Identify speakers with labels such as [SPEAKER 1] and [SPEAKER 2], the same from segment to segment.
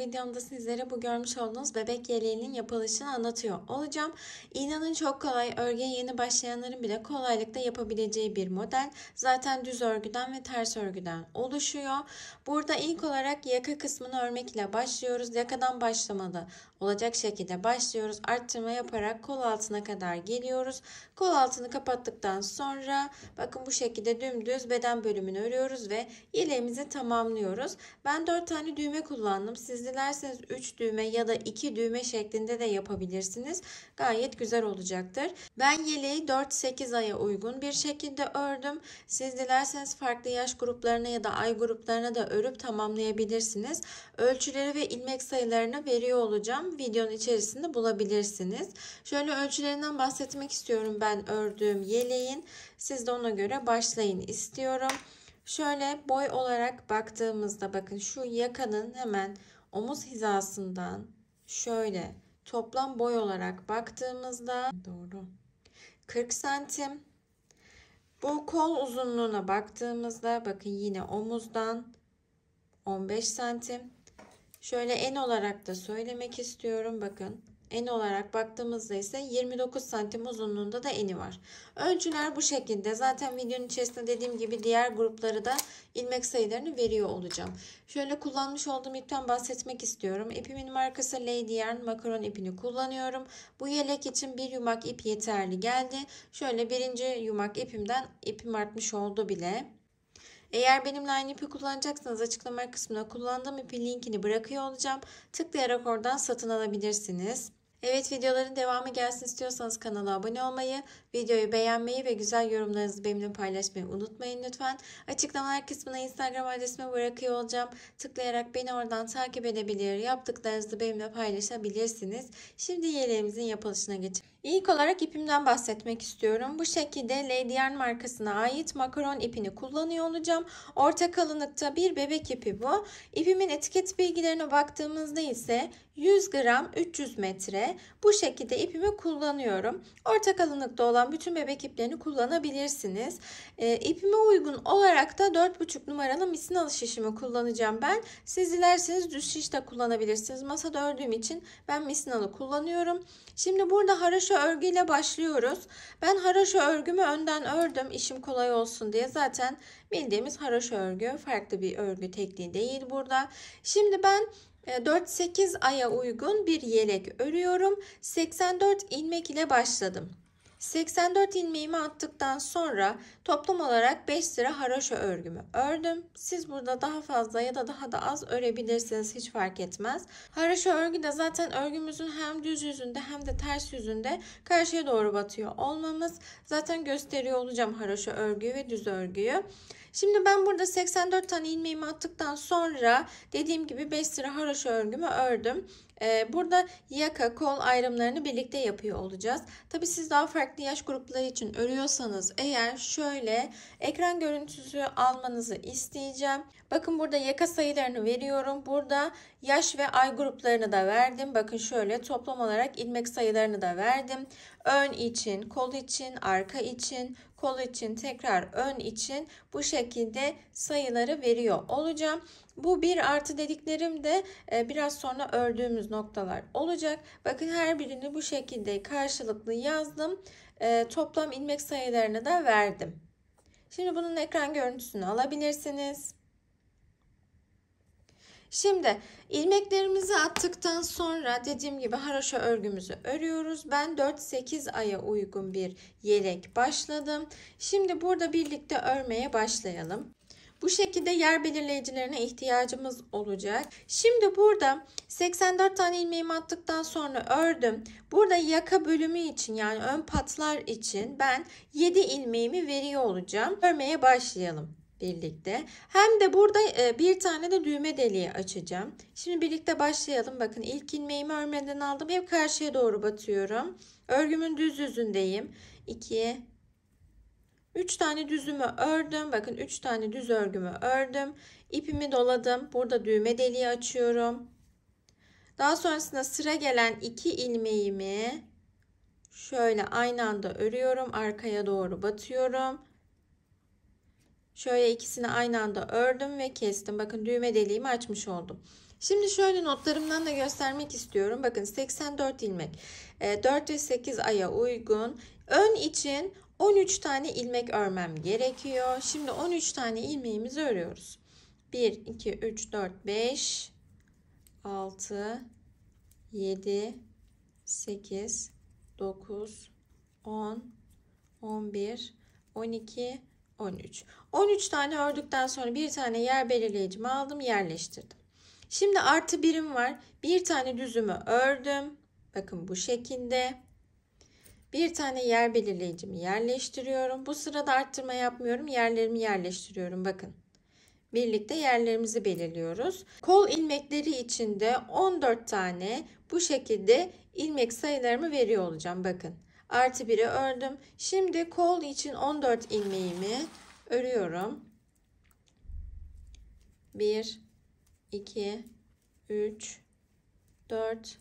[SPEAKER 1] videomda sizlere bu görmüş olduğunuz bebek yeleğinin yapılışını anlatıyor olacağım. İnanın çok kolay örgüye yeni başlayanların bile kolaylıkla yapabileceği bir model. Zaten düz örgüden ve ters örgüden oluşuyor. Burada ilk olarak yaka kısmını örmek ile başlıyoruz. Yakadan başlamalı olacak şekilde başlıyoruz. Arttırma yaparak kol altına kadar geliyoruz. Kol altını kapattıktan sonra bakın bu şekilde dümdüz beden bölümünü örüyoruz ve yeleğimizi tamamlıyoruz. Ben 4 tane düğme kullandım. Siz dilerseniz 3 düğme ya da 2 düğme şeklinde de yapabilirsiniz. Gayet güzel olacaktır. Ben yeleği 4-8 aya uygun bir şekilde ördüm. Siz dilerseniz farklı yaş gruplarına ya da ay gruplarına da örüp tamamlayabilirsiniz. Ölçüleri ve ilmek sayılarını veriyor olacağım videonun içerisinde bulabilirsiniz. Şöyle ölçülerinden bahsetmek istiyorum ben ördüğüm yeleğin. Siz de ona göre başlayın istiyorum. Şöyle boy olarak baktığımızda bakın şu yakanın hemen omuz hizasından şöyle toplam boy olarak baktığımızda doğru 40 santim. Bu kol uzunluğuna baktığımızda bakın yine omuzdan 15 santim. Şöyle en olarak da söylemek istiyorum. Bakın en olarak baktığımızda ise 29 santim uzunluğunda da eni var. Ölçüler bu şekilde. Zaten videonun içerisinde dediğim gibi diğer grupları da ilmek sayılarını veriyor olacağım. Şöyle kullanmış olduğum ipten bahsetmek istiyorum. İpimin markası Lady Yarn makaron ipini kullanıyorum. Bu yelek için bir yumak ip yeterli geldi. Şöyle birinci yumak ipimden ipim artmış oldu bile. Eğer benimle aynı ipi kullanacaksanız açıklama kısmına kullandığım ipi linkini bırakıyor olacağım. Tıklayarak oradan satın alabilirsiniz. Evet videoların devamı gelsin istiyorsanız kanala abone olmayı, videoyu beğenmeyi ve güzel yorumlarınızı benimle paylaşmayı unutmayın lütfen. Açıklamalar kısmına Instagram adresimi bırakıyor olacağım. Tıklayarak beni oradan takip edebilir, yaptıklarınızı benimle paylaşabilirsiniz. Şimdi yeleğimizin yapılışına geçelim. İlk olarak ipimden bahsetmek istiyorum. Bu şekilde Lady Yarn markasına ait makaron ipini kullanıyor olacağım. Orta kalınlıkta bir bebek ipi bu. İpimin etiket bilgilerine baktığımızda ise 100 gram 300 metre. Bu şekilde ipimi kullanıyorum. Orta kalınlıkta olan bütün bebek iplerini kullanabilirsiniz. E, ipime uygun olarak da 4,5 numaralı misin alış işimi kullanacağım ben. Siz dilerseniz düz şiş de kullanabilirsiniz. Masada ördüğüm için ben misinalı kullanıyorum. Şimdi burada haraş haraşo örgüyle başlıyoruz. Ben haraşo örgümü önden ördüm işim kolay olsun diye. Zaten bildiğimiz haraşo örgü farklı bir örgü tekniği değil burada. Şimdi ben 4-8 e, aya uygun bir yelek örüyorum. 84 ilmek ile başladım. 84 ilmeğimi attıktan sonra toplam olarak 5 sıra haroşa örgümü ördüm. Siz burada daha fazla ya da daha da az örebilirsiniz hiç fark etmez. Haroşa örgü de zaten örgümüzün hem düz yüzünde hem de ters yüzünde karşıya doğru batıyor olmamız. Zaten gösteriyor olacağım haroşa örgüyü ve düz örgüyü. Şimdi ben burada 84 tane ilmeğimi attıktan sonra dediğim gibi 5 sıra haroşa örgümü ördüm. Ee, burada yaka, kol ayrımlarını birlikte yapıyor olacağız. Tabi siz daha farklı yaş grupları için örüyorsanız eğer şöyle ekran görüntüsü almanızı isteyeceğim. Bakın burada yaka sayılarını veriyorum. Burada yaş ve ay gruplarını da verdim. Bakın şöyle toplam olarak ilmek sayılarını da verdim. Ön için, kol için, arka için, kol için, tekrar ön için bu şekilde sayıları veriyor olacağım. Bu bir artı dediklerim de e, biraz sonra ördüğümüz noktalar olacak. Bakın her birini bu şekilde karşılıklı yazdım. E, toplam ilmek sayılarını da verdim. Şimdi bunun ekran görüntüsünü alabilirsiniz. Şimdi ilmeklerimizi attıktan sonra dediğim gibi haroşa örgümüzü örüyoruz. Ben 4-8 aya uygun bir yelek başladım. Şimdi burada birlikte örmeye başlayalım. Bu şekilde yer belirleyicilerine ihtiyacımız olacak. Şimdi burada 84 tane ilmeğimi attıktan sonra ördüm. Burada yaka bölümü için yani ön patlar için ben 7 ilmeğimi veriyor olacağım. Örmeye başlayalım birlikte. Hem de burada e, bir tane de düğme deliği açacağım. Şimdi birlikte başlayalım. Bakın ilk ilmeğimi örmeden aldım. Hep karşıya doğru batıyorum. Örgümün düz yüzündeyim. 2 3 tane düzümü ördüm. Bakın 3 tane düz örgümü ördüm. İpimi doladım. Burada düğme deliği açıyorum. Daha sonrasında sıra gelen 2 ilmeğimi şöyle aynı anda örüyorum. Arkaya doğru batıyorum. Şöyle ikisini aynı anda ördüm ve kestim. Bakın düğme deliğimi açmış oldum. Şimdi şöyle notlarımdan da göstermek istiyorum. Bakın 84 ilmek. 4 ve 8 aya uygun. Ön için 13 tane ilmek örmem gerekiyor. Şimdi 13 tane ilmeğimizi örüyoruz. 1, 2, 3, 4, 5, 6, 7, 8, 9, 10, 11, 12, 13. 13 tane ördükten sonra bir tane yer belirleyicimi aldım yerleştirdim. Şimdi artı birim var. Bir tane düzümü ördüm. Bakın bu şekilde. Bir tane yer belirleyicimi yerleştiriyorum. Bu sırada arttırma yapmıyorum. Yerlerimi yerleştiriyorum. Bakın. Birlikte yerlerimizi belirliyoruz. Kol ilmekleri içinde 14 tane bu şekilde ilmek sayılarımı veriyor olacağım. Bakın artı 1'i ördüm. Şimdi kol için 14 ilmeğimi örüyorum. 1 2 3 4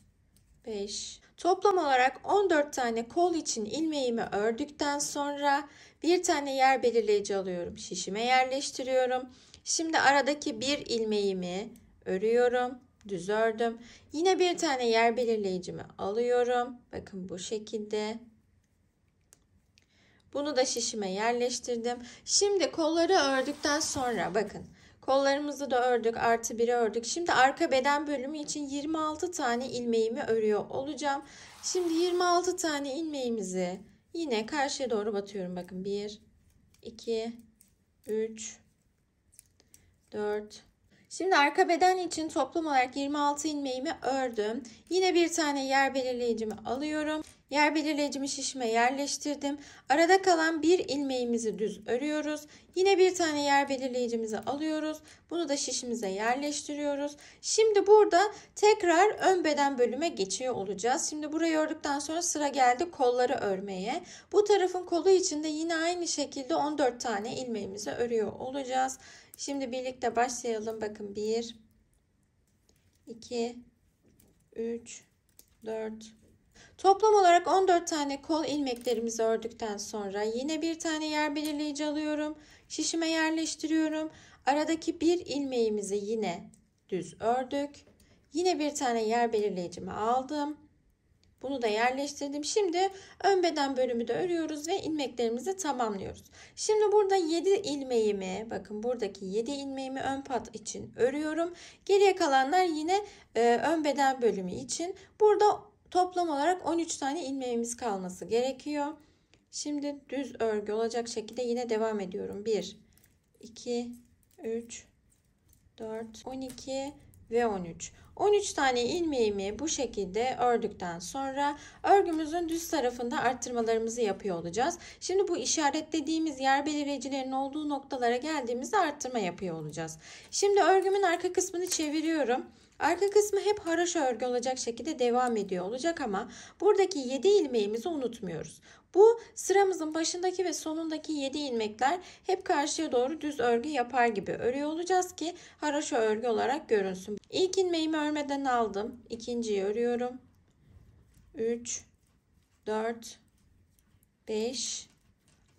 [SPEAKER 1] 5 Toplam olarak 14 tane kol için ilmeğimi ördükten sonra bir tane yer belirleyici alıyorum. Şişime yerleştiriyorum. Şimdi aradaki bir ilmeğimi örüyorum. Düz ördüm. Yine bir tane yer belirleyicimi alıyorum. Bakın bu şekilde bunu da şişime yerleştirdim. Şimdi kolları ördükten sonra bakın kollarımızı da ördük artı biri ördük. Şimdi arka beden bölümü için 26 tane ilmeğimi örüyor olacağım. Şimdi 26 tane ilmeğimizi yine karşıya doğru batıyorum. Bakın 1, 2, 3, 4, Şimdi arka beden için toplam olarak 26 ilmeğimi ördüm. Yine bir tane yer belirleyicimi alıyorum. Yer belirleyicimi şişme yerleştirdim. Arada kalan bir ilmeğimizi düz örüyoruz. Yine bir tane yer belirleyicimizi alıyoruz. Bunu da şişimize yerleştiriyoruz. Şimdi burada tekrar ön beden bölüme geçiyor olacağız. Şimdi burayı ördükten sonra sıra geldi kolları örmeye. Bu tarafın kolu içinde yine aynı şekilde 14 tane ilmeğimizi örüyor olacağız. Şimdi birlikte başlayalım. Bakın 1 2 3 4 Toplam olarak 14 tane kol ilmeklerimizi ördükten sonra yine bir tane yer belirleyici alıyorum. Şişime yerleştiriyorum. Aradaki bir ilmeğimizi yine düz ördük. Yine bir tane yer belirleyicimi aldım. Bunu da yerleştirdim. Şimdi ön beden bölümü de örüyoruz ve ilmeklerimizi tamamlıyoruz. Şimdi burada 7 ilmeğimi bakın buradaki 7 ilmeğimi ön pat için örüyorum. Geriye kalanlar yine e, ön beden bölümü için. Burada Toplam olarak 13 tane ilmeğimiz kalması gerekiyor. Şimdi düz örgü olacak şekilde yine devam ediyorum. 1, 2, 3, 4, 12 ve 13. 13 tane ilmeğimi bu şekilde ördükten sonra örgümüzün düz tarafında arttırmalarımızı yapıyor olacağız. Şimdi bu işaretlediğimiz yer belirleyicilerin olduğu noktalara geldiğimizde arttırma yapıyor olacağız. Şimdi örgümün arka kısmını çeviriyorum. Arka kısmı hep haraşo örgü olacak şekilde devam ediyor olacak ama buradaki 7 ilmeğimizi unutmuyoruz. Bu sıramızın başındaki ve sonundaki 7 ilmekler hep karşıya doğru düz örgü yapar gibi örüyor olacağız ki haraşo örgü olarak görünsün. İlk ilmeğimi örmeden aldım. İkinciyi örüyorum. 3 4 5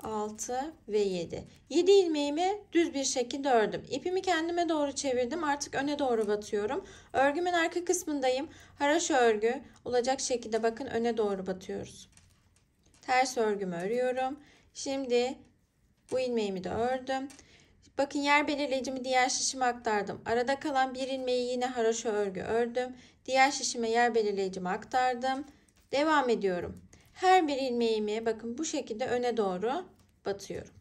[SPEAKER 1] 6 ve 7. 7 ilmeğimi düz bir şekilde ördüm. İpimi kendime doğru çevirdim. Artık öne doğru batıyorum. Örgümün arka kısmındayım. Haraşo örgü olacak şekilde bakın öne doğru batıyoruz. Ters örgümü örüyorum. Şimdi bu ilmeğimi de ördüm. Bakın yer belirleyicimi diğer şişime aktardım. Arada kalan bir ilmeği yine haraşo örgü ördüm. Diğer şişime yer belirleyicimi aktardım. Devam ediyorum. Her bir ilmeğimi bakın bu şekilde öne doğru batıyorum.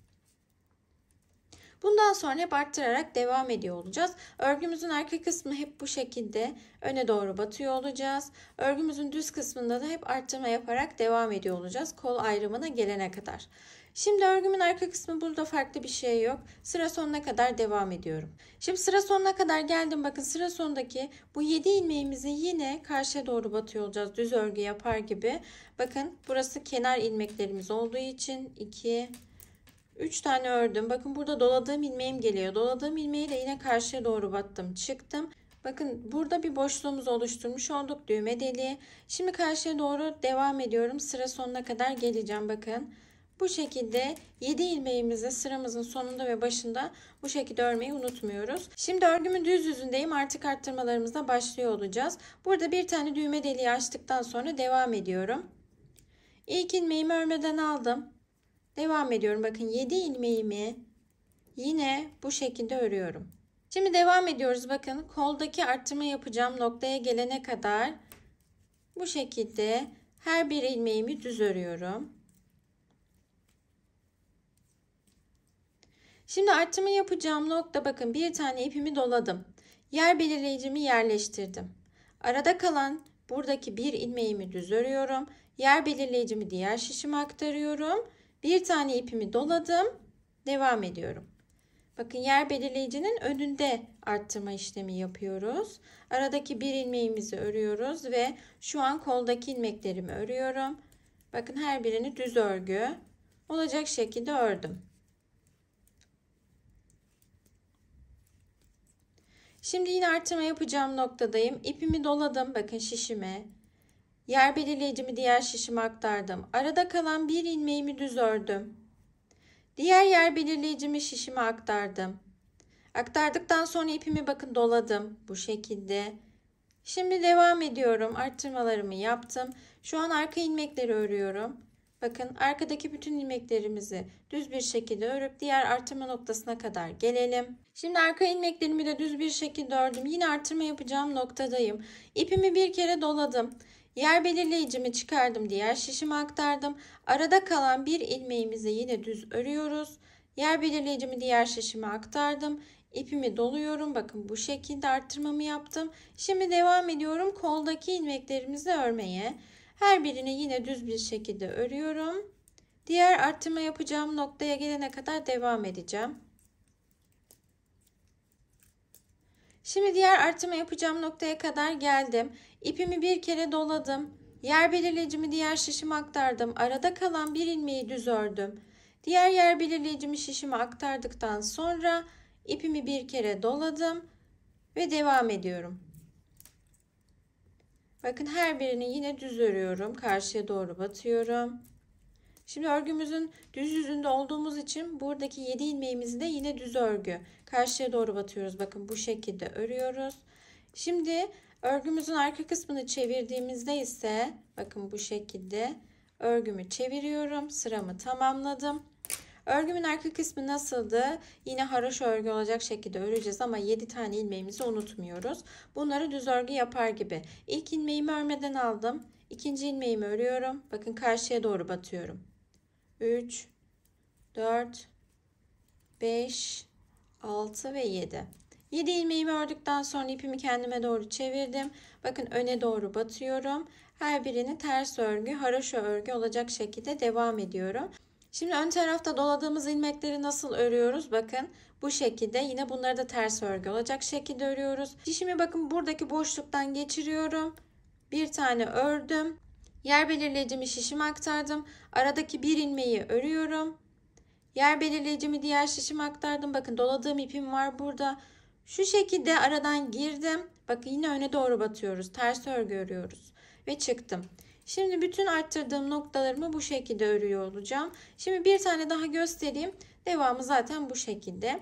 [SPEAKER 1] Bundan sonra hep arttırarak devam ediyor olacağız. Örgümüzün arka kısmı hep bu şekilde öne doğru batıyor olacağız. Örgümüzün düz kısmında da hep arttırma yaparak devam ediyor olacağız. Kol ayrımına gelene kadar. Şimdi örgümün arka kısmı burada farklı bir şey yok. Sıra sonuna kadar devam ediyorum. Şimdi sıra sonuna kadar geldim. Bakın sıra sondaki bu 7 ilmeğimizi yine karşıya doğru batıyor olacağız. Düz örgü yapar gibi. Bakın burası kenar ilmeklerimiz olduğu için 2 3 tane ördüm. Bakın burada doladığım ilmeğim geliyor. Doladığım ilmeği de yine karşıya doğru battım. Çıktım. Bakın burada bir boşluğumuz oluşturmuş olduk. Düğme deliği. Şimdi karşıya doğru devam ediyorum. Sıra sonuna kadar geleceğim. Bakın. Bu şekilde 7 ilmeğimizi sıramızın sonunda ve başında bu şekilde örmeyi unutmuyoruz. Şimdi örgümün düz yüzündeyim. Artık arttırmalarımızla başlıyor olacağız. Burada bir tane düğme deliği açtıktan sonra devam ediyorum. İlk ilmeğimi örmeden aldım. Devam ediyorum. Bakın 7 ilmeğimi yine bu şekilde örüyorum. Şimdi devam ediyoruz. Bakın koldaki arttırma yapacağım noktaya gelene kadar bu şekilde her bir ilmeğimi düz örüyorum. Şimdi artımı yapacağım nokta bakın bir tane ipimi doladım. Yer belirleyicimi yerleştirdim. Arada kalan buradaki bir ilmeğimi düz örüyorum. Yer belirleyicimi diğer şişime aktarıyorum. Bir tane ipimi doladım. Devam ediyorum. Bakın yer belirleyicinin önünde arttırma işlemi yapıyoruz. Aradaki bir ilmeğimizi örüyoruz ve şu an koldaki ilmeklerimi örüyorum. Bakın her birini düz örgü olacak şekilde ördüm. Şimdi yine artırma yapacağım noktadayım. İpimi doladım. Bakın şişimi. Yer belirleyicimi diğer şişime aktardım. Arada kalan bir ilmeğimi düz ördüm. Diğer yer belirleyicimi şişime aktardım. Aktardıktan sonra ipimi bakın doladım. Bu şekilde. Şimdi devam ediyorum. Arttırmalarımı yaptım. Şu an arka ilmekleri örüyorum. Bakın arkadaki bütün ilmeklerimizi düz bir şekilde örüp diğer artırma noktasına kadar gelelim. Şimdi arka ilmeklerimi de düz bir şekilde ördüm. Yine artırma yapacağım noktadayım. İpimi bir kere doladım. Yer belirleyicimi çıkardım. Diğer şişimi aktardım. Arada kalan bir ilmeğimizi yine düz örüyoruz. Yer belirleyicimi diğer şişime aktardım. İpimi doluyorum. Bakın bu şekilde artırmamı yaptım. Şimdi devam ediyorum koldaki ilmeklerimizi örmeye. Her birini yine düz bir şekilde örüyorum. Diğer artırma yapacağım noktaya gelene kadar devam edeceğim. Şimdi diğer artırma yapacağım noktaya kadar geldim. İpimi bir kere doladım. Yer belirleyicimi diğer şişime aktardım. Arada kalan bir ilmeği düz ördüm. Diğer yer belirleyicimi şişime aktardıktan sonra ipimi bir kere doladım ve devam ediyorum. Bakın her birini yine düz örüyorum. Karşıya doğru batıyorum. Şimdi örgümüzün düz yüzünde olduğumuz için buradaki 7 ilmeğimizi de yine düz örgü. Karşıya doğru batıyoruz. Bakın bu şekilde örüyoruz. Şimdi örgümüzün arka kısmını çevirdiğimizde ise bakın bu şekilde örgümü çeviriyorum. Sıramı tamamladım. Örgümün arka kısmı nasıldı? Yine haroşa örgü olacak şekilde öreceğiz ama 7 tane ilmeğimizi unutmuyoruz. Bunları düz örgü yapar gibi. İlk ilmeğimi örmeden aldım. İkinci ilmeğimi örüyorum. Bakın karşıya doğru batıyorum. 3, 4, 5, 6 ve 7. 7 ilmeğimi ördükten sonra ipimi kendime doğru çevirdim. Bakın öne doğru batıyorum. Her birini ters örgü, haroşa örgü olacak şekilde devam ediyorum. Şimdi ön tarafta doladığımız ilmekleri nasıl örüyoruz? Bakın bu şekilde yine bunları da ters örgü olacak şekilde örüyoruz. Dişimi bakın buradaki boşluktan geçiriyorum. Bir tane ördüm. Yer belirleyicimi şişime aktardım. Aradaki bir ilmeği örüyorum. Yer belirleyicimi diğer şişime aktardım. Bakın doladığım ipim var burada. Şu şekilde aradan girdim. Bakın yine öne doğru batıyoruz. Ters örgü örüyoruz. Ve çıktım. Şimdi bütün arttırdığım noktalarımı bu şekilde örüyor olacağım. Şimdi bir tane daha göstereyim. Devamı zaten bu şekilde.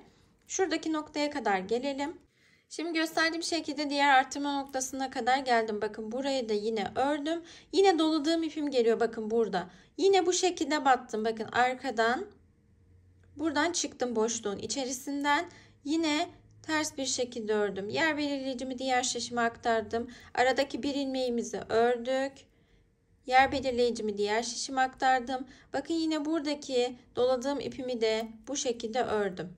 [SPEAKER 1] Şuradaki noktaya kadar gelelim. Şimdi gösterdiğim şekilde diğer artırma noktasına kadar geldim. Bakın burayı da yine ördüm. Yine doladığım ipim geliyor bakın burada. Yine bu şekilde battım. Bakın arkadan buradan çıktım boşluğun içerisinden. Yine ters bir şekilde ördüm. Yer belirleyicimi diğer şişime aktardım. Aradaki bir ilmeğimizi ördük yer belirleyicimi diğer şişime aktardım. Bakın yine buradaki doladığım ipimi de bu şekilde ördüm.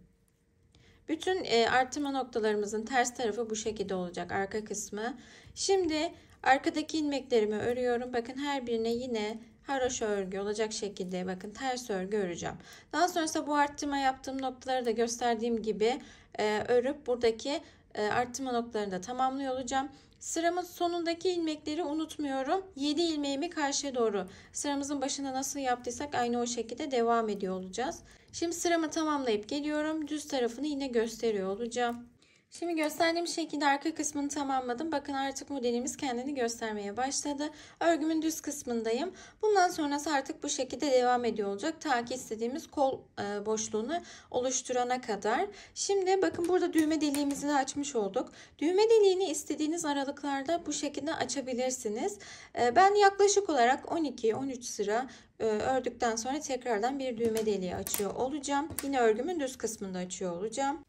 [SPEAKER 1] Bütün e, noktalarımızın ters tarafı bu şekilde olacak arka kısmı. Şimdi arkadaki ilmeklerimi örüyorum. Bakın her birine yine haroşa örgü olacak şekilde bakın ters örgü öreceğim. Daha sonrasında bu arttırma yaptığım noktaları da gösterdiğim gibi e, örüp buradaki e, arttırma noktalarını da tamamlıyor olacağım. Sıramın sonundaki ilmekleri unutmuyorum. 7 ilmeğimi karşıya doğru sıramızın başına nasıl yaptıysak aynı o şekilde devam ediyor olacağız. Şimdi sıramı tamamlayıp geliyorum. Düz tarafını yine gösteriyor olacağım. Şimdi gösterdiğim şekilde arka kısmını tamamladım. Bakın artık modelimiz kendini göstermeye başladı. Örgümün düz kısmındayım. Bundan sonrası artık bu şekilde devam ediyor olacak. Ta ki istediğimiz kol e, boşluğunu oluşturana kadar. Şimdi bakın burada düğme deliğimizi de açmış olduk. Düğme deliğini istediğiniz aralıklarda bu şekilde açabilirsiniz. E, ben yaklaşık olarak 12-13 sıra e, ördükten sonra tekrardan bir düğme deliği açıyor olacağım. Yine örgümün düz kısmında açıyor olacağım.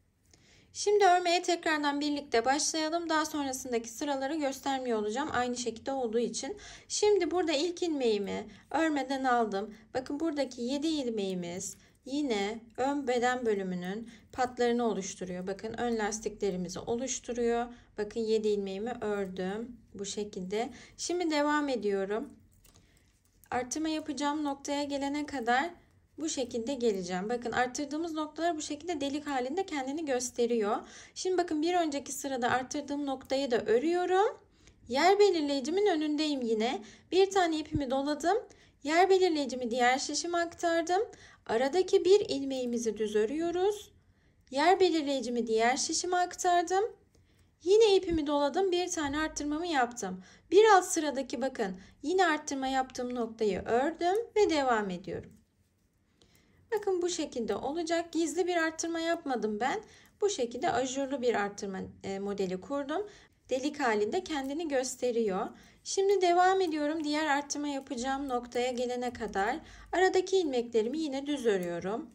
[SPEAKER 1] Şimdi örmeye tekrardan birlikte başlayalım. Daha sonrasındaki sıraları göstermiyor olacağım. Aynı şekilde olduğu için. Şimdi burada ilk ilmeğimi örmeden aldım. Bakın buradaki 7 ilmeğimiz yine ön beden bölümünün patlarını oluşturuyor. Bakın ön lastiklerimizi oluşturuyor. Bakın 7 ilmeğimi ördüm. Bu şekilde. Şimdi devam ediyorum. Artıma yapacağım noktaya gelene kadar bu şekilde geleceğim. Bakın arttırdığımız noktalar bu şekilde delik halinde kendini gösteriyor. Şimdi bakın bir önceki sırada arttırdığım noktayı da örüyorum. Yer belirleyicimin önündeyim yine. Bir tane ipimi doladım. Yer belirleyicimi diğer şişime aktardım. Aradaki bir ilmeğimizi düz örüyoruz. Yer belirleyicimi diğer şişime aktardım. Yine ipimi doladım bir tane arttırmamı yaptım. Bir alt sıradaki bakın yine arttırma yaptığım noktayı ördüm ve devam ediyorum. Bakın bu şekilde olacak. Gizli bir arttırma yapmadım ben. Bu şekilde ajurlu bir arttırma e, modeli kurdum. Delik halinde kendini gösteriyor. Şimdi devam ediyorum. Diğer arttırma yapacağım noktaya gelene kadar aradaki ilmeklerimi yine düz örüyorum.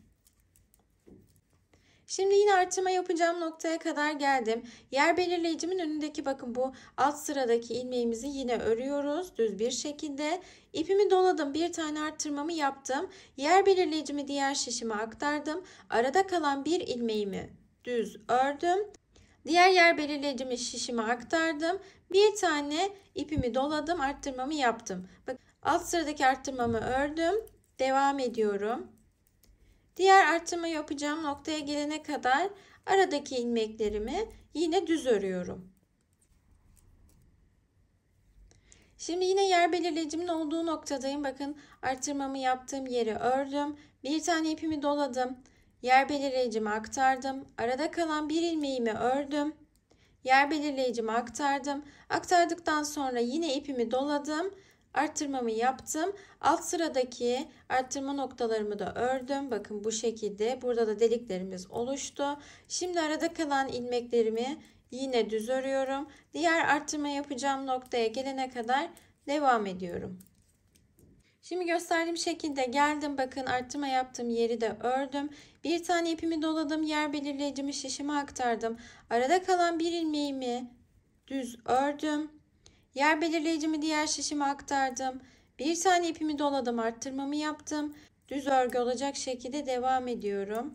[SPEAKER 1] Şimdi yine artırma yapacağım noktaya kadar geldim. Yer belirleyicimin önündeki bakın bu alt sıradaki ilmeğimizi yine örüyoruz düz bir şekilde. İpimi doladım bir tane artırmamı yaptım. Yer belirleyicimi diğer şişime aktardım. Arada kalan bir ilmeğimi düz ördüm. Diğer yer belirleyicimi şişime aktardım. Bir tane ipimi doladım arttırmamı yaptım. Bak alt sıradaki arttırmamı ördüm. Devam ediyorum. Diğer artımı yapacağım noktaya gelene kadar aradaki ilmeklerimi yine düz örüyorum. Şimdi yine yer belirlecimin olduğu noktadayım. Bakın artırmamı yaptığım yeri ördüm. Bir tane ipimi doladım. Yer belirleyicimi aktardım. Arada kalan bir ilmeğimi ördüm. Yer belirleyicimi aktardım. Aktardıktan sonra yine ipimi doladım. Arttırmamı yaptım. Alt sıradaki arttırma noktalarımı da ördüm. Bakın bu şekilde. Burada da deliklerimiz oluştu. Şimdi arada kalan ilmeklerimi yine düz örüyorum. Diğer arttırma yapacağım noktaya gelene kadar devam ediyorum. Şimdi gösterdiğim şekilde geldim. Bakın arttırma yaptığım yeri de ördüm. Bir tane ipimi doladım. Yer belirleyicimi şişime aktardım. Arada kalan bir ilmeğimi düz ördüm. Yer belirleyicimi diğer şişime aktardım. Bir tane ipimi doladım arttırmamı yaptım. Düz örgü olacak şekilde devam ediyorum.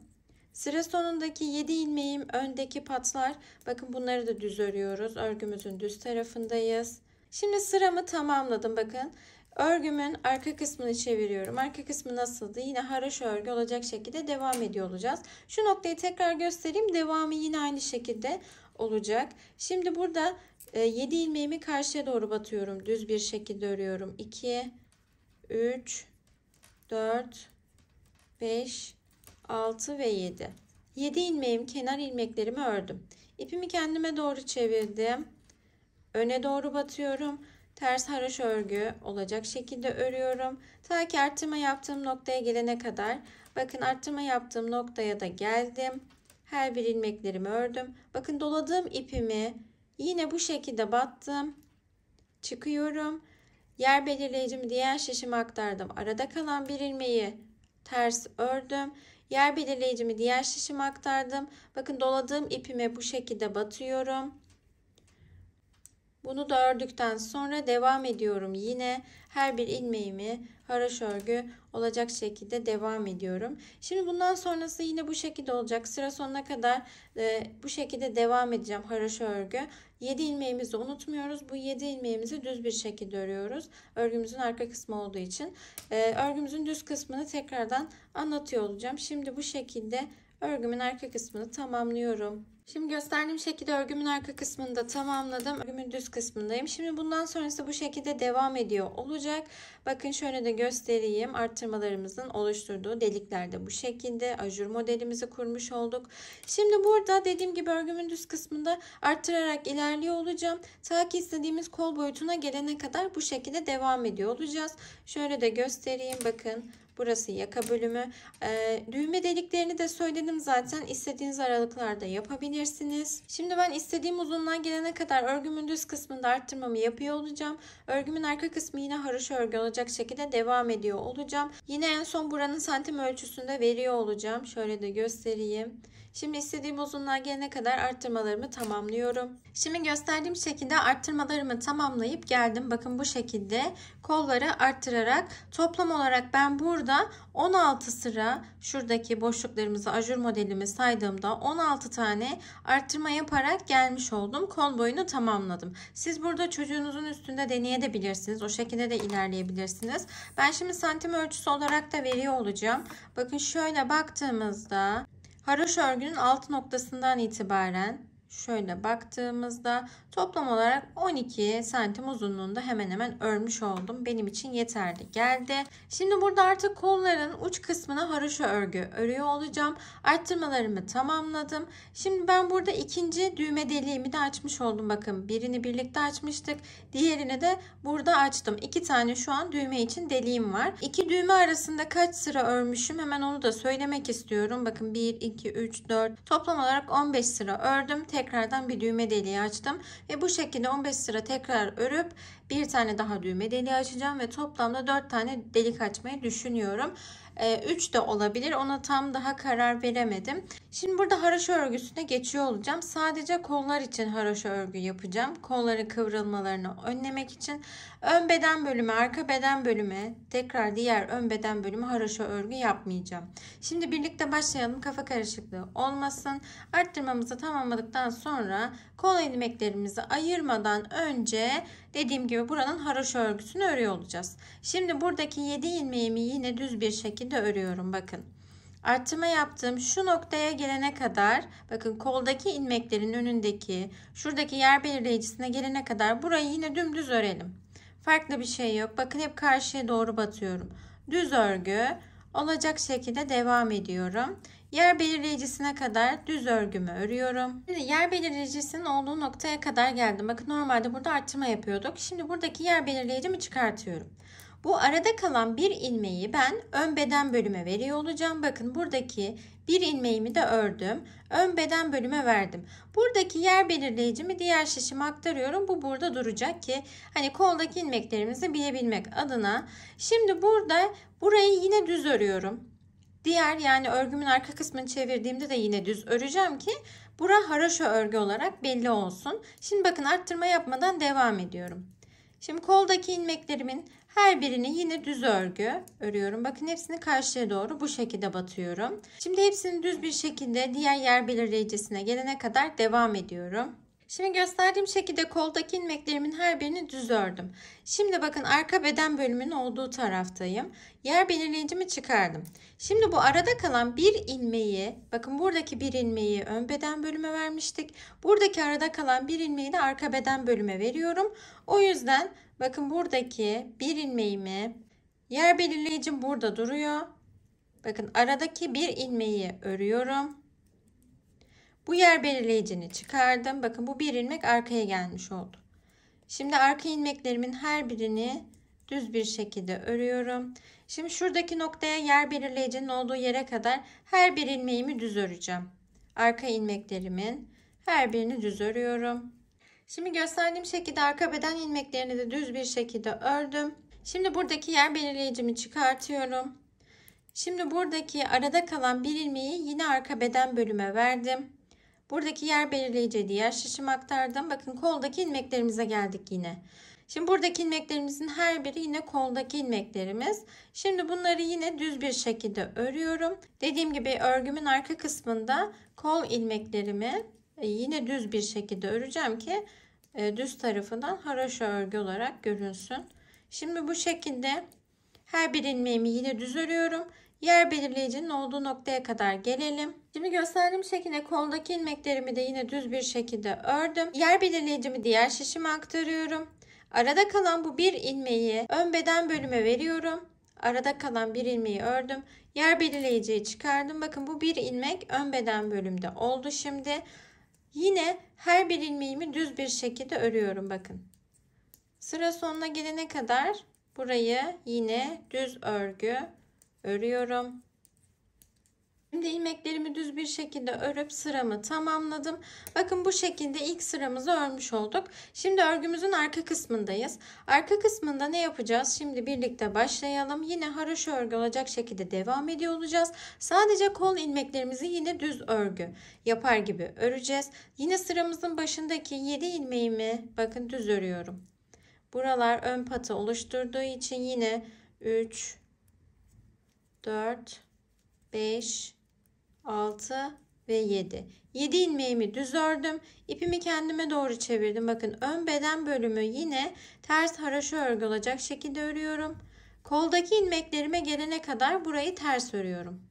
[SPEAKER 1] Sıra sonundaki 7 ilmeğim öndeki patlar. Bakın bunları da düz örüyoruz. Örgümüzün düz tarafındayız. Şimdi sıramı tamamladım bakın. Örgümün arka kısmını çeviriyorum. Arka kısmı nasıldı? Yine haraş örgü olacak şekilde devam ediyor olacağız. Şu noktayı tekrar göstereyim. Devamı yine aynı şekilde olacak. Şimdi burada 7 ee, ilmeğimi karşıya doğru batıyorum. Düz bir şekilde örüyorum. 2, 3, 4, 5, 6 ve 7. 7 ilmeğim kenar ilmeklerimi ördüm. İpimi kendime doğru çevirdim. Öne doğru batıyorum. Ters haroş örgü olacak şekilde örüyorum. Ta ki arttırma yaptığım noktaya gelene kadar. Bakın arttırma yaptığım noktaya da geldim. Her bir ilmeklerimi ördüm. Bakın doladığım ipimi Yine bu şekilde battım. Çıkıyorum. Yer belirleyicimi diğer şişime aktardım. Arada kalan bir ilmeği ters ördüm. Yer belirleyicimi diğer şişime aktardım. Bakın doladığım ipime bu şekilde batıyorum. Bunu da ördükten sonra devam ediyorum. Yine her bir ilmeğimi haraş örgü olacak şekilde devam ediyorum. Şimdi bundan sonrası yine bu şekilde olacak. Sıra sonuna kadar e, bu şekilde devam edeceğim haraş örgü. 7 ilmeğimizi unutmuyoruz. Bu 7 ilmeğimizi düz bir şekilde örüyoruz. Örgümüzün arka kısmı olduğu için. E, örgümüzün düz kısmını tekrardan anlatıyor olacağım. Şimdi bu şekilde örgümün arka kısmını tamamlıyorum. Şimdi gösterdiğim şekilde örgümün arka kısmını da tamamladım. Örgümün düz kısmındayım. Şimdi bundan sonrası bu şekilde devam ediyor olacak. Bakın şöyle de göstereyim. Arttırmalarımızın oluşturduğu deliklerde bu şekilde. Ajur modelimizi kurmuş olduk. Şimdi burada dediğim gibi örgümün düz kısmında arttırarak ilerliyor olacağım. Ta ki istediğimiz kol boyutuna gelene kadar bu şekilde devam ediyor olacağız. Şöyle de göstereyim. Bakın Burası yaka bölümü. E, düğme deliklerini de söyledim zaten. İstediğiniz aralıklarda yapabilirsiniz. Şimdi ben istediğim uzunluğa gelene kadar örgümün düz kısmında arttırmamı yapıyor olacağım. Örgümün arka kısmı yine haroşa örgü olacak şekilde devam ediyor olacağım. Yine en son buranın santim ölçüsünde veriyor olacağım. Şöyle de göstereyim. Şimdi istediğim uzunluğa gelene kadar arttırmalarımı tamamlıyorum. Şimdi gösterdiğim şekilde arttırmalarımı tamamlayıp geldim. Bakın bu şekilde kolları arttırarak toplam olarak ben burada 16 sıra şuradaki boşluklarımızı ajur modelimi saydığımda 16 tane arttırma yaparak gelmiş oldum. Kol boyunu tamamladım. Siz burada çocuğunuzun üstünde deneyebilirsiniz. O şekilde de ilerleyebilirsiniz. Ben şimdi santim ölçüsü olarak da veriyor olacağım. Bakın şöyle baktığımızda Haroş örgünün alt noktasından itibaren şöyle baktığımızda toplam olarak 12 santim uzunluğunda hemen hemen örmüş oldum. Benim için yeterli geldi. Şimdi burada artık kolların uç kısmına haroşa örgü örüyor olacağım. Arttırmalarımı tamamladım. Şimdi ben burada ikinci düğme deliğimi de açmış oldum. Bakın birini birlikte açmıştık. Diğerini de burada açtım. İki tane şu an düğme için deliğim var. İki düğme arasında kaç sıra örmüşüm hemen onu da söylemek istiyorum. Bakın 1, 2, 3, 4 toplam olarak 15 sıra ördüm. Tek tekrardan bir düğme deliği açtım ve bu şekilde 15 sıra tekrar örüp bir tane daha düğme deliği açacağım ve toplamda 4 tane delik açmayı düşünüyorum. 3 ee, de olabilir. Ona tam daha karar veremedim. Şimdi burada haroşa örgüsüne geçiyor olacağım. Sadece kollar için haroşa örgü yapacağım. Kolları kıvrılmalarını önlemek için Ön beden bölümü, arka beden bölümü, tekrar diğer ön beden bölümü haroşa örgü yapmayacağım. Şimdi birlikte başlayalım. Kafa karışıklığı olmasın. Arttırmamızı tamamladıktan sonra kol ilmeklerimizi ayırmadan önce dediğim gibi buranın haroşa örgüsünü örüyor olacağız. Şimdi buradaki 7 ilmeğimi yine düz bir şekilde örüyorum. Bakın. Artırma yaptığım şu noktaya gelene kadar bakın koldaki ilmeklerin önündeki şuradaki yer belirleyicisine gelene kadar burayı yine dümdüz örelim. Farklı bir şey yok. Bakın hep karşıya doğru batıyorum. Düz örgü olacak şekilde devam ediyorum. Yer belirleyicisine kadar düz örgümü örüyorum. Şimdi yer belirleyicisinin olduğu noktaya kadar geldim. Bakın normalde burada arttırma yapıyorduk. Şimdi buradaki yer belirleyicimi çıkartıyorum. Bu arada kalan bir ilmeği ben ön beden bölüme veriyor olacağım. Bakın buradaki bir ilmeğimi de ördüm. Ön beden bölüme verdim. Buradaki yer belirleyicimi diğer şişime aktarıyorum. Bu burada duracak ki hani koldaki ilmeklerimizi bilebilmek adına. Şimdi burada burayı yine düz örüyorum. Diğer yani örgümün arka kısmını çevirdiğimde de yine düz öreceğim ki bura haroşa örgü olarak belli olsun. Şimdi bakın arttırma yapmadan devam ediyorum. Şimdi koldaki ilmeklerimin her birini yine düz örgü örüyorum. Bakın hepsini karşıya doğru bu şekilde batıyorum. Şimdi hepsini düz bir şekilde diğer yer belirleyicisine gelene kadar devam ediyorum. Şimdi gösterdiğim şekilde koldaki ilmeklerimin her birini düz ördüm. Şimdi bakın arka beden bölümünün olduğu taraftayım. Yer belirleyicimi çıkardım. Şimdi bu arada kalan bir ilmeği bakın buradaki bir ilmeği ön beden bölüme vermiştik. Buradaki arada kalan bir ilmeği de arka beden bölüme veriyorum. O yüzden bakın buradaki bir ilmeğimi yer belirleyicim burada duruyor. Bakın aradaki bir ilmeği örüyorum. Bu yer belirleyicini çıkardım. Bakın bu bir ilmek arkaya gelmiş oldu. Şimdi arka ilmeklerimin her birini düz bir şekilde örüyorum. Şimdi şuradaki noktaya yer belirleyicinin olduğu yere kadar her bir ilmeğimi düz öreceğim. Arka ilmeklerimin her birini düz örüyorum. Şimdi gösterdiğim şekilde arka beden ilmeklerini de düz bir şekilde ördüm. Şimdi buradaki yer belirleyicimi çıkartıyorum. Şimdi buradaki arada kalan bir ilmeği yine arka beden bölüme verdim. Buradaki yer belirleyici diğer şişimi aktardım. Bakın koldaki ilmeklerimize geldik yine. Şimdi buradaki ilmeklerimizin her biri yine koldaki ilmeklerimiz. Şimdi bunları yine düz bir şekilde örüyorum. Dediğim gibi örgümün arka kısmında kol ilmeklerimi e, yine düz bir şekilde öreceğim ki e, düz tarafından haroşa örgü olarak görünsün. Şimdi bu şekilde her bir ilmeğimi yine düz örüyorum yer belirleyicinin olduğu noktaya kadar gelelim. Şimdi gösterdiğim şekilde koldaki ilmeklerimi de yine düz bir şekilde ördüm. Yer belirleyicimi diğer şişime aktarıyorum. Arada kalan bu bir ilmeği ön beden bölüme veriyorum. Arada kalan bir ilmeği ördüm. Yer belirleyiciyi çıkardım. Bakın bu bir ilmek ön beden bölümde oldu şimdi. Yine her bir ilmeğimi düz bir şekilde örüyorum bakın. Sıra sonuna gelene kadar burayı yine düz örgü örüyorum. Şimdi ilmeklerimi düz bir şekilde örüp sıramı tamamladım. Bakın bu şekilde ilk sıramızı örmüş olduk. Şimdi örgümüzün arka kısmındayız. Arka kısmında ne yapacağız? Şimdi birlikte başlayalım. Yine haroşa örgü olacak şekilde devam ediyor olacağız. Sadece kol ilmeklerimizi yine düz örgü yapar gibi öreceğiz. Yine sıramızın başındaki 7 ilmeğimi bakın düz örüyorum. Buralar ön pata oluşturduğu için yine 3 4, 5, 6 ve 7. 7 ilmeğimi düz ördüm. İpimi kendime doğru çevirdim. Bakın ön beden bölümü yine ters haraşo örgü olacak şekilde örüyorum. Koldaki ilmeklerime gelene kadar burayı ters örüyorum.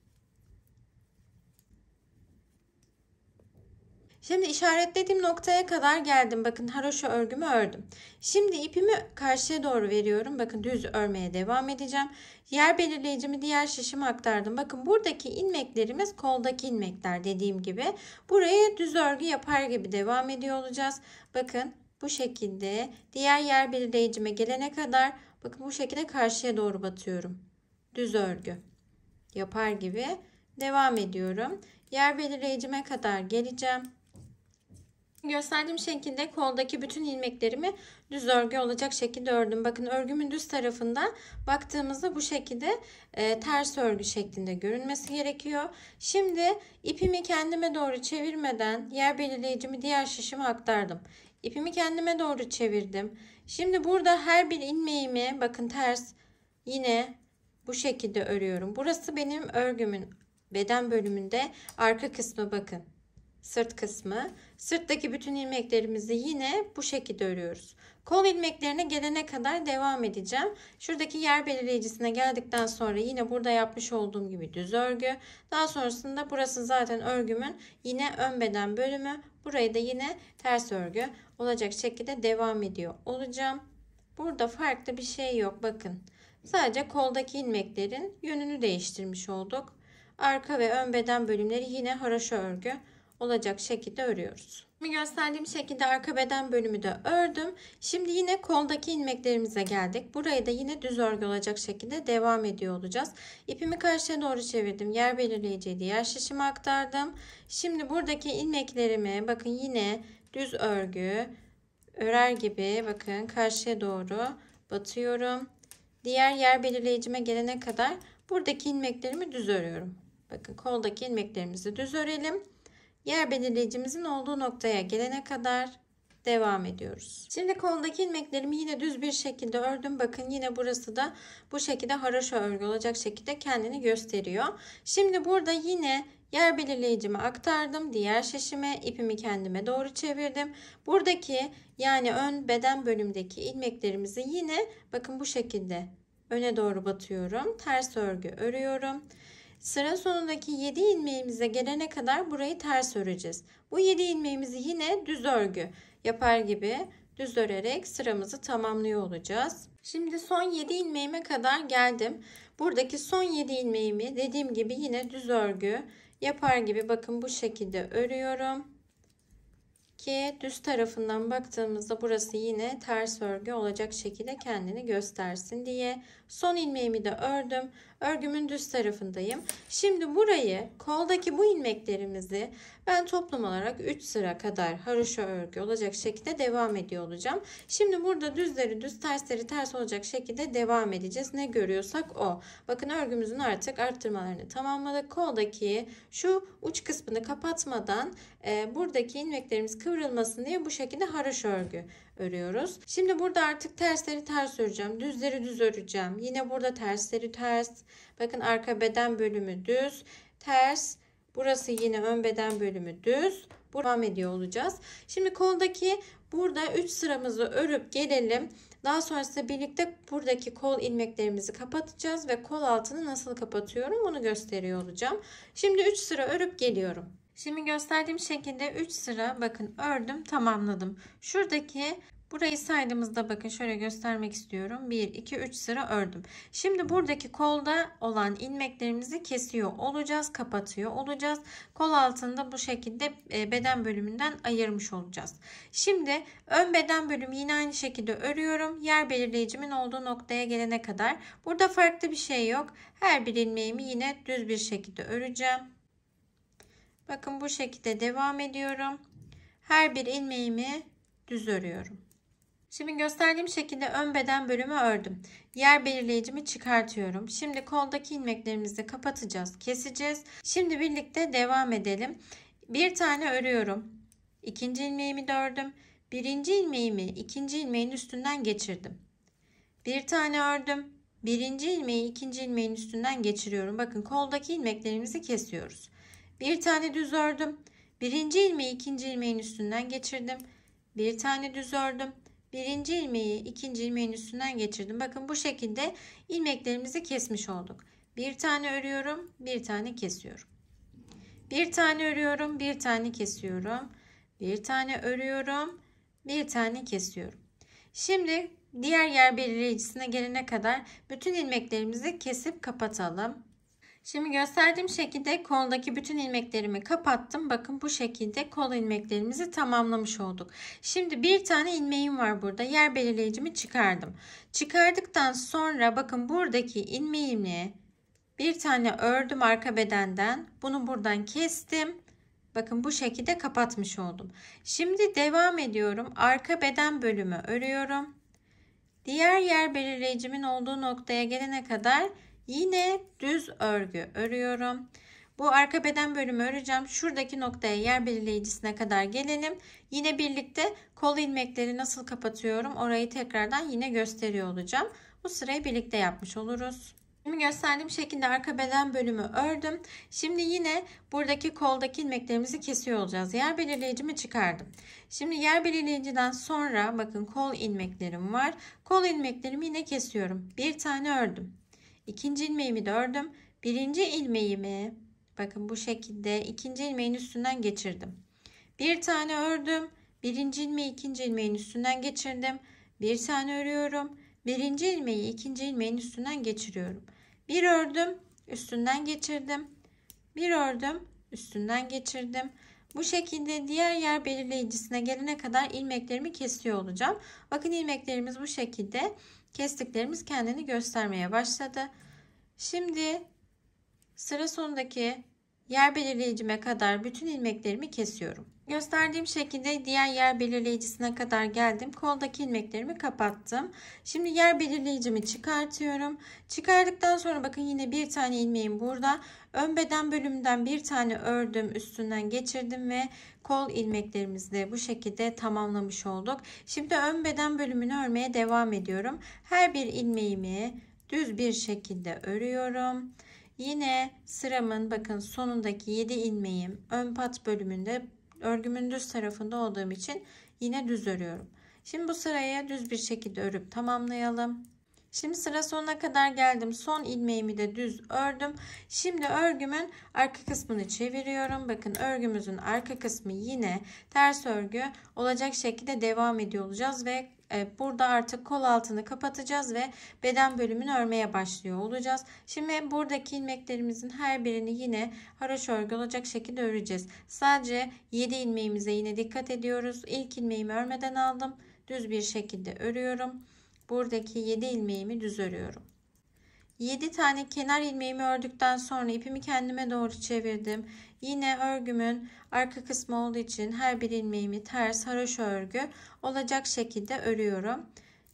[SPEAKER 1] Şimdi işaretlediğim noktaya kadar geldim. Bakın haroşa örgümü ördüm. Şimdi ipimi karşıya doğru veriyorum. Bakın düz örmeye devam edeceğim. Yer belirleyicimi diğer şişime aktardım. Bakın buradaki ilmeklerimiz koldaki ilmekler dediğim gibi. Buraya düz örgü yapar gibi devam ediyor olacağız. Bakın bu şekilde diğer yer belirleyicime gelene kadar bakın bu şekilde karşıya doğru batıyorum. Düz örgü yapar gibi devam ediyorum. Yer belirleyicime kadar geleceğim. Gösterdiğim şekilde koldaki bütün ilmeklerimi düz örgü olacak şekilde ördüm. Bakın örgümün düz tarafında baktığımızda bu şekilde e, ters örgü şeklinde görünmesi gerekiyor. Şimdi ipimi kendime doğru çevirmeden yer belirleyicimi diğer şişime aktardım. İpimi kendime doğru çevirdim. Şimdi burada her bir ilmeğimi bakın ters yine bu şekilde örüyorum. Burası benim örgümün beden bölümünde arka kısmı bakın sırt kısmı. Sırttaki bütün ilmeklerimizi yine bu şekilde örüyoruz. Kol ilmeklerine gelene kadar devam edeceğim. Şuradaki yer belirleyicisine geldikten sonra yine burada yapmış olduğum gibi düz örgü. Daha sonrasında burası zaten örgümün yine ön beden bölümü. Burayı da yine ters örgü olacak şekilde devam ediyor olacağım. Burada farklı bir şey yok bakın. Sadece koldaki ilmeklerin yönünü değiştirmiş olduk. Arka ve ön beden bölümleri yine haroşa örgü olacak şekilde örüyoruz. Şimdi gösterdiğim şekilde arka beden bölümü de ördüm. Şimdi yine koldaki ilmeklerimize geldik. Burayı da yine düz örgü olacak şekilde devam ediyor olacağız. İpimi karşıya doğru çevirdim. Yer belirleyiciye diğer şişimi aktardım. Şimdi buradaki ilmeklerimi bakın yine düz örgü örer gibi bakın karşıya doğru batıyorum. Diğer yer belirleyicime gelene kadar buradaki ilmeklerimi düz örüyorum. Bakın koldaki ilmeklerimizi düz örelim yer belirleyicimizin olduğu noktaya gelene kadar devam ediyoruz. Şimdi koldaki ilmeklerimi yine düz bir şekilde ördüm. Bakın yine burası da bu şekilde haroşa örgü olacak şekilde kendini gösteriyor. Şimdi burada yine yer belirleyicimi aktardım. Diğer şişime ipimi kendime doğru çevirdim. Buradaki yani ön beden bölümdeki ilmeklerimizi yine bakın bu şekilde öne doğru batıyorum. Ters örgü örüyorum. Sıra sonundaki 7 ilmeğimize gelene kadar burayı ters öreceğiz. Bu 7 ilmeğimizi yine düz örgü yapar gibi düz örerek sıramızı tamamlıyor olacağız. Şimdi son 7 ilmeğime kadar geldim. Buradaki son 7 ilmeğimi dediğim gibi yine düz örgü yapar gibi bakın bu şekilde örüyorum. Ki düz tarafından baktığımızda burası yine ters örgü olacak şekilde kendini göstersin diye Son ilmeğimi de ördüm. Örgümün düz tarafındayım. Şimdi burayı koldaki bu ilmeklerimizi ben toplam olarak 3 sıra kadar haroşa örgü olacak şekilde devam ediyor olacağım. Şimdi burada düzleri düz tersleri ters olacak şekilde devam edeceğiz. Ne görüyorsak o. Bakın örgümüzün artık arttırmalarını tamamladık. Koldaki şu uç kısmını kapatmadan e, buradaki ilmeklerimiz kıvrılmasın diye bu şekilde haroşa örgü örüyoruz. Şimdi burada artık tersleri ters öreceğim. Düzleri düz öreceğim. Yine burada tersleri ters. Bakın arka beden bölümü düz. Ters. Burası yine ön beden bölümü düz. Devam ediyor olacağız. Şimdi koldaki burada 3 sıramızı örüp gelelim. Daha sonrasında birlikte buradaki kol ilmeklerimizi kapatacağız ve kol altını nasıl kapatıyorum bunu gösteriyor olacağım. Şimdi 3 sıra örüp geliyorum. Şimdi gösterdiğim şekilde 3 sıra bakın ördüm tamamladım. Şuradaki burayı saydığımızda bakın şöyle göstermek istiyorum. 1, 2, 3 sıra ördüm. Şimdi buradaki kolda olan ilmeklerimizi kesiyor olacağız. Kapatıyor olacağız. Kol altında bu şekilde e, beden bölümünden ayırmış olacağız. Şimdi ön beden bölümü yine aynı şekilde örüyorum. Yer belirleyicimin olduğu noktaya gelene kadar. Burada farklı bir şey yok. Her bir ilmeğimi yine düz bir şekilde öreceğim. Bakın bu şekilde devam ediyorum. Her bir ilmeğimi düz örüyorum. Şimdi gösterdiğim şekilde ön beden bölümü ördüm. Yer belirleyicimi çıkartıyorum. Şimdi koldaki ilmeklerimizi kapatacağız, keseceğiz. Şimdi birlikte devam edelim. Bir tane örüyorum. İkinci ilmeğimi de ördüm. Birinci ilmeğimi ikinci ilmeğin üstünden geçirdim. Bir tane ördüm. Birinci ilmeği ikinci ilmeğin üstünden geçiriyorum. Bakın koldaki ilmeklerimizi kesiyoruz. Bir tane düz ördüm. Birinci ilmeği ikinci ilmeğin üstünden geçirdim. Bir tane düz ördüm. Birinci ilmeği ikinci ilmeğin üstünden geçirdim. Bakın bu şekilde ilmeklerimizi kesmiş olduk. Bir tane örüyorum, bir tane kesiyorum. Bir tane örüyorum, bir tane kesiyorum. Bir tane örüyorum, bir tane kesiyorum. Şimdi diğer yer belirleyicisine gelene kadar bütün ilmeklerimizi kesip kapatalım. Şimdi gösterdiğim şekilde koldaki bütün ilmeklerimi kapattım. Bakın bu şekilde kol ilmeklerimizi tamamlamış olduk. Şimdi bir tane ilmeğim var burada. Yer belirleyicimi çıkardım. Çıkardıktan sonra bakın buradaki ilmeğimi bir tane ördüm arka bedenden. Bunu buradan kestim. Bakın bu şekilde kapatmış oldum. Şimdi devam ediyorum. Arka beden bölümü örüyorum. Diğer yer belirleyicimin olduğu noktaya gelene kadar Yine düz örgü örüyorum. Bu arka beden bölümü öreceğim. Şuradaki noktaya yer belirleyicisine kadar gelelim. Yine birlikte kol ilmekleri nasıl kapatıyorum orayı tekrardan yine gösteriyor olacağım. Bu sırayı birlikte yapmış oluruz. Şimdi gösterdiğim şekilde arka beden bölümü ördüm. Şimdi yine buradaki koldaki ilmeklerimizi kesiyor olacağız. Yer belirleyicimi çıkardım. Şimdi yer belirleyiciden sonra bakın kol ilmeklerim var. Kol ilmeklerimi yine kesiyorum. Bir tane ördüm. İkinci ilmeğimi de ördüm. Birinci ilmeğimi bakın bu şekilde ikinci ilmeğin üstünden geçirdim. Bir tane ördüm. Birinci ilmeği ikinci ilmeğin üstünden geçirdim. Bir tane örüyorum. Birinci ilmeği ikinci ilmeğin üstünden geçiriyorum. Bir ördüm. Üstünden geçirdim. Bir ördüm. Üstünden geçirdim. Bu şekilde diğer yer belirleyicisine gelene kadar ilmeklerimi kesiyor olacağım. Bakın ilmeklerimiz bu şekilde kestiklerimiz kendini göstermeye başladı. Şimdi sıra sonundaki yer belirleyicime kadar bütün ilmeklerimi kesiyorum. Gösterdiğim şekilde diğer yer belirleyicisine kadar geldim. Koldaki ilmeklerimi kapattım. Şimdi yer belirleyicimi çıkartıyorum. Çıkardıktan sonra bakın yine bir tane ilmeğim burada. Ön beden bölümünden bir tane ördüm, üstünden geçirdim ve kol ilmeklerimizi de bu şekilde tamamlamış olduk. Şimdi ön beden bölümünü örmeye devam ediyorum. Her bir ilmeğimi düz bir şekilde örüyorum. Yine sıramın bakın sonundaki 7 ilmeğim ön pat bölümünde örgümün düz tarafında olduğum için yine düz örüyorum. Şimdi bu sırayı düz bir şekilde örüp tamamlayalım. Şimdi sıra sonuna kadar geldim. Son ilmeğimi de düz ördüm. Şimdi örgümün arka kısmını çeviriyorum. Bakın örgümüzün arka kısmı yine ters örgü olacak şekilde devam ediyor olacağız ve e, burada artık kol altını kapatacağız ve beden bölümünü örmeye başlıyor olacağız. Şimdi buradaki ilmeklerimizin her birini yine haroşa örgü olacak şekilde öreceğiz. Sadece 7 ilmeğimize yine dikkat ediyoruz. İlk ilmeğimi örmeden aldım. Düz bir şekilde örüyorum. Buradaki 7 ilmeğimi düz örüyorum. 7 tane kenar ilmeğimi ördükten sonra ipimi kendime doğru çevirdim. Yine örgümün arka kısmı olduğu için her bir ilmeğimi ters haroşa örgü olacak şekilde örüyorum.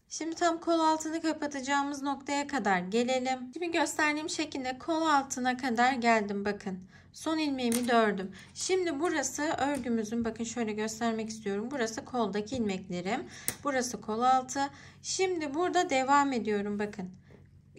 [SPEAKER 1] Şimdi tam kol altını kapatacağımız noktaya kadar gelelim. Şimdi gösterdiğim şekilde kol altına kadar geldim bakın. Son ilmeğimi dördüm. Şimdi burası örgümüzün bakın şöyle göstermek istiyorum. Burası koldaki ilmeklerim. Burası kol altı. Şimdi burada devam ediyorum bakın.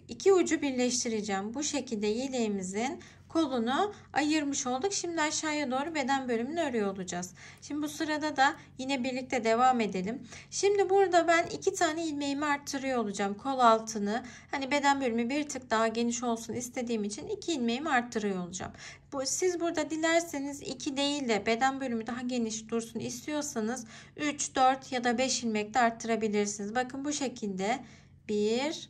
[SPEAKER 1] İki ucu birleştireceğim. Bu şekilde yeleğimizin kolunu ayırmış olduk. Şimdi aşağıya doğru beden bölümünü örüyor olacağız. Şimdi bu sırada da yine birlikte devam edelim. Şimdi burada ben iki tane ilmeğimi arttırıyor olacağım. Kol altını hani beden bölümü bir tık daha geniş olsun istediğim için iki ilmeğimi arttırıyor olacağım. Bu, siz burada dilerseniz iki değil de beden bölümü daha geniş dursun istiyorsanız 3, 4 ya da 5 ilmek de arttırabilirsiniz. Bakın bu şekilde bir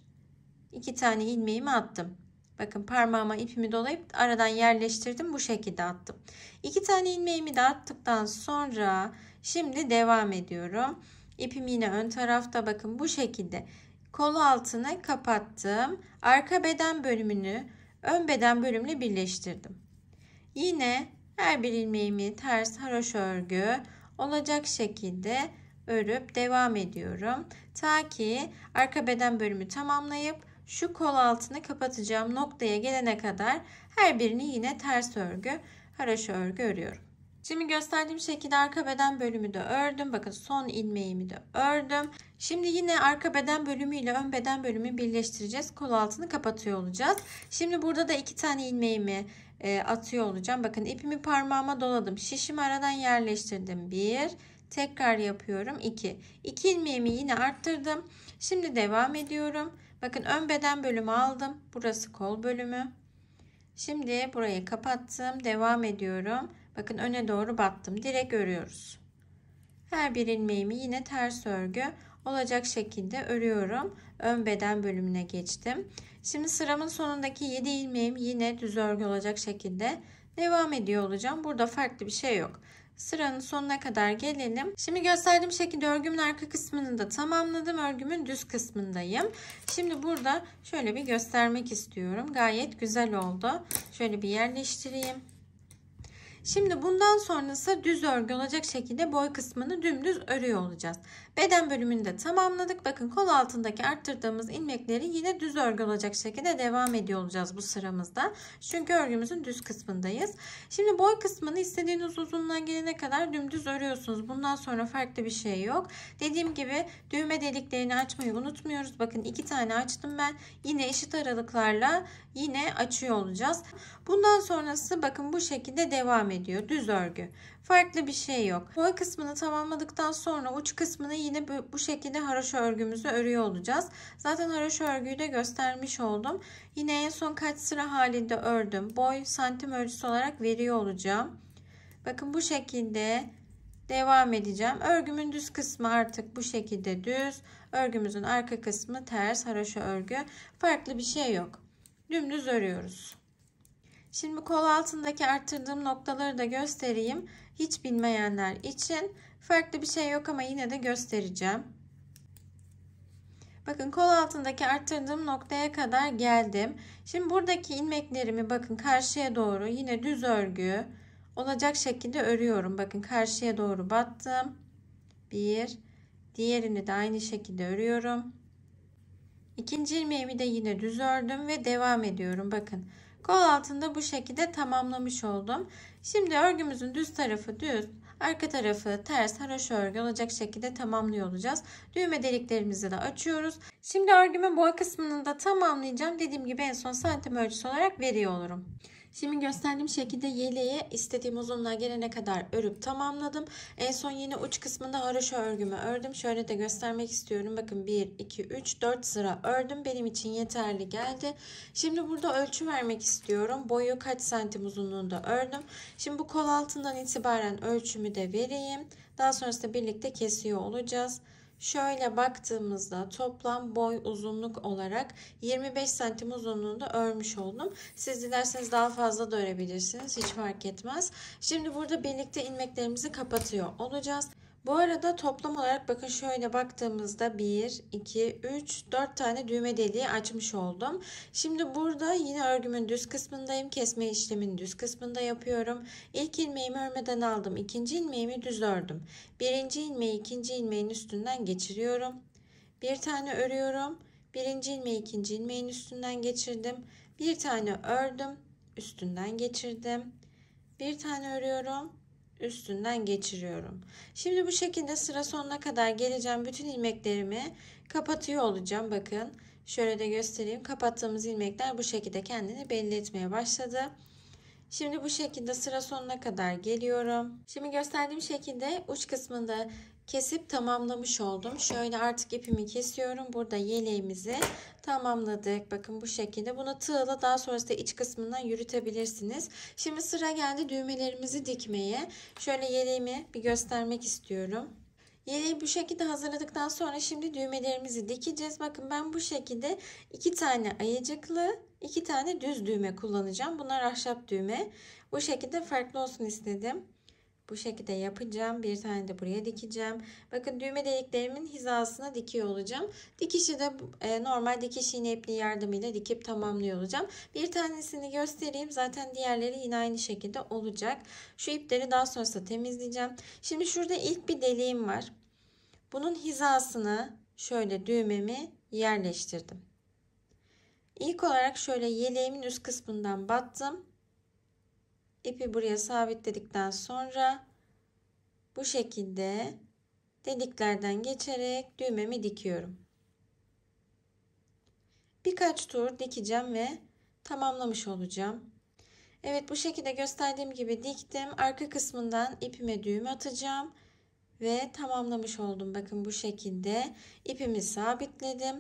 [SPEAKER 1] iki tane ilmeğimi attım. Bakın parmağıma ipimi dolayıp aradan yerleştirdim. Bu şekilde attım. İki tane ilmeğimi de attıktan sonra şimdi devam ediyorum. İpimi yine ön tarafta bakın bu şekilde kolu altını kapattım. Arka beden bölümünü ön beden bölümle birleştirdim. Yine her bir ilmeğimi ters haroşa örgü olacak şekilde örüp devam ediyorum. Ta ki arka beden bölümü tamamlayıp şu kol altını kapatacağım noktaya gelene kadar her birini yine ters örgü haraşo örgü örüyorum. Şimdi gösterdiğim şekilde arka beden bölümü de ördüm. Bakın son ilmeğimi de ördüm. Şimdi yine arka beden bölümü ile ön beden bölümü birleştireceğiz. Kol altını kapatıyor olacağız. Şimdi burada da iki tane ilmeğimi e, atıyor olacağım. Bakın ipimi parmağıma doladım. Şişimi aradan yerleştirdim. Bir. Tekrar yapıyorum. iki. İki ilmeğimi yine arttırdım. Şimdi devam ediyorum. Bakın ön beden bölümü aldım. Burası kol bölümü. Şimdi burayı kapattım. Devam ediyorum. Bakın öne doğru battım. Direk örüyoruz. Her bir ilmeğimi yine ters örgü olacak şekilde örüyorum. Ön beden bölümüne geçtim. Şimdi sıramın sonundaki 7 ilmeğim yine düz örgü olacak şekilde devam ediyor olacağım. Burada farklı bir şey yok sıranın sonuna kadar gelelim. Şimdi gösterdiğim şekilde örgümün arka kısmını da tamamladım. Örgümün düz kısmındayım. Şimdi burada şöyle bir göstermek istiyorum. Gayet güzel oldu. Şöyle bir yerleştireyim. Şimdi bundan sonrası düz örgü olacak şekilde boy kısmını dümdüz örüyor olacağız. Beden bölümünü de tamamladık. Bakın kol altındaki arttırdığımız ilmekleri yine düz örgü olacak şekilde devam ediyor olacağız bu sıramızda. Çünkü örgümüzün düz kısmındayız. Şimdi boy kısmını istediğiniz uzunluğa gelene kadar dümdüz örüyorsunuz. Bundan sonra farklı bir şey yok. Dediğim gibi düğme deliklerini açmayı unutmuyoruz. Bakın iki tane açtım ben. Yine eşit aralıklarla yine açıyor olacağız. Bundan sonrası bakın bu şekilde devam ediyor. Düz örgü. Farklı bir şey yok. Boy kısmını tamamladıktan sonra uç kısmını yine bu şekilde haroşa örgümüzü örüyor olacağız. Zaten haroşa örgüyü de göstermiş oldum. Yine en son kaç sıra halinde ördüm. Boy santim ölçüsü olarak veriyor olacağım. Bakın bu şekilde devam edeceğim. Örgümün düz kısmı artık bu şekilde düz. Örgümüzün arka kısmı ters haroşa örgü. Farklı bir şey yok. Dümdüz örüyoruz. Şimdi kol altındaki arttırdığım noktaları da göstereyim. Hiç bilmeyenler için farklı bir şey yok ama yine de göstereceğim. Bakın kol altındaki arttırdığım noktaya kadar geldim. Şimdi buradaki ilmeklerimi bakın karşıya doğru yine düz örgü olacak şekilde örüyorum. Bakın karşıya doğru battım. Bir. Diğerini de aynı şekilde örüyorum. İkinci ilmeğimi de yine düz ördüm ve devam ediyorum. Bakın Kol altında bu şekilde tamamlamış oldum. Şimdi örgümüzün düz tarafı düz, arka tarafı ters haroş örgü olacak şekilde tamamlıyor olacağız. Düğme deliklerimizi de açıyoruz. Şimdi örgümün boy kısmını da tamamlayacağım. Dediğim gibi en son santim ölçüsü olarak veriyor olurum. Şimdi gösterdiğim şekilde yeleği istediğim uzunluğa gelene kadar örüp tamamladım. En son yine uç kısmında haroşa örgümü ördüm. Şöyle de göstermek istiyorum. Bakın 1, 2, 3, 4 sıra ördüm. Benim için yeterli geldi. Şimdi burada ölçü vermek istiyorum. Boyu kaç santim uzunluğunda ördüm. Şimdi bu kol altından itibaren ölçümü de vereyim. Daha sonrasında birlikte kesiyor olacağız. Şöyle baktığımızda toplam boy uzunluk olarak 25 santim uzunluğunda örmüş oldum. Siz dilerseniz daha fazla da örebilirsiniz. Hiç fark etmez. Şimdi burada birlikte ilmeklerimizi kapatıyor olacağız. Bu arada toplam olarak bakın şöyle baktığımızda 1, 2, 3, 4 tane düğme deliği açmış oldum. Şimdi burada yine örgümün düz kısmındayım. Kesme işlemini düz kısmında yapıyorum. İlk ilmeğimi örmeden aldım. İkinci ilmeğimi düz ördüm. Birinci ilmeği ikinci ilmeğin üstünden geçiriyorum. Bir tane örüyorum. Birinci ilmeği ikinci ilmeğin üstünden geçirdim. Bir tane ördüm. Üstünden geçirdim. Bir tane örüyorum üstünden geçiriyorum. Şimdi bu şekilde sıra sonuna kadar geleceğim. Bütün ilmeklerimi kapatıyor olacağım. Bakın şöyle de göstereyim. Kapattığımız ilmekler bu şekilde kendini belli etmeye başladı. Şimdi bu şekilde sıra sonuna kadar geliyorum. Şimdi gösterdiğim şekilde uç kısmında kesip tamamlamış oldum. Şöyle artık ipimi kesiyorum. Burada yeleğimizi tamamladık. Bakın bu şekilde. Bunu tığla daha sonrasında iç kısmından yürütebilirsiniz. Şimdi sıra geldi düğmelerimizi dikmeye. Şöyle yeleğimi bir göstermek istiyorum. Yeleği bu şekilde hazırladıktan sonra şimdi düğmelerimizi dikeceğiz. Bakın ben bu şekilde iki tane ayıcıklı iki tane düz düğme kullanacağım. Bunlar ahşap düğme. Bu şekilde farklı olsun istedim. Bu şekilde yapacağım. Bir tane de buraya dikeceğim. Bakın düğme deliklerimin hizasına dikiyor olacağım. Dikişi de e, normal dikiş iğne ipliği yardımıyla dikip tamamlıyor olacağım. Bir tanesini göstereyim. Zaten diğerleri yine aynı şekilde olacak. Şu ipleri daha sonrasında temizleyeceğim. Şimdi şurada ilk bir deliğim var. Bunun hizasını şöyle düğmemi yerleştirdim. İlk olarak şöyle yeleğimin üst kısmından battım ipi buraya sabitledikten sonra bu şekilde dediklerden geçerek düğmemi dikiyorum. Birkaç tur dikeceğim ve tamamlamış olacağım. Evet bu şekilde gösterdiğim gibi diktim. Arka kısmından ipime düğüm atacağım ve tamamlamış oldum. Bakın bu şekilde ipimi sabitledim.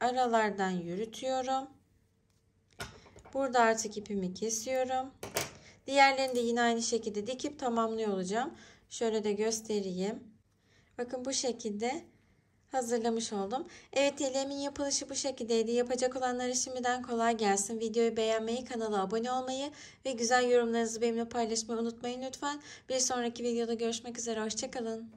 [SPEAKER 1] Aralardan yürütüyorum. Burada artık ipimi kesiyorum. Diğerlerini de yine aynı şekilde dikip tamamlıyor olacağım. Şöyle de göstereyim. Bakın bu şekilde hazırlamış oldum. Evet yeleğimin yapılışı bu şekildeydi. Yapacak olanlara şimdiden kolay gelsin. Videoyu beğenmeyi, kanala abone olmayı ve güzel yorumlarınızı benimle paylaşmayı unutmayın lütfen. Bir sonraki videoda görüşmek üzere. Hoşçakalın.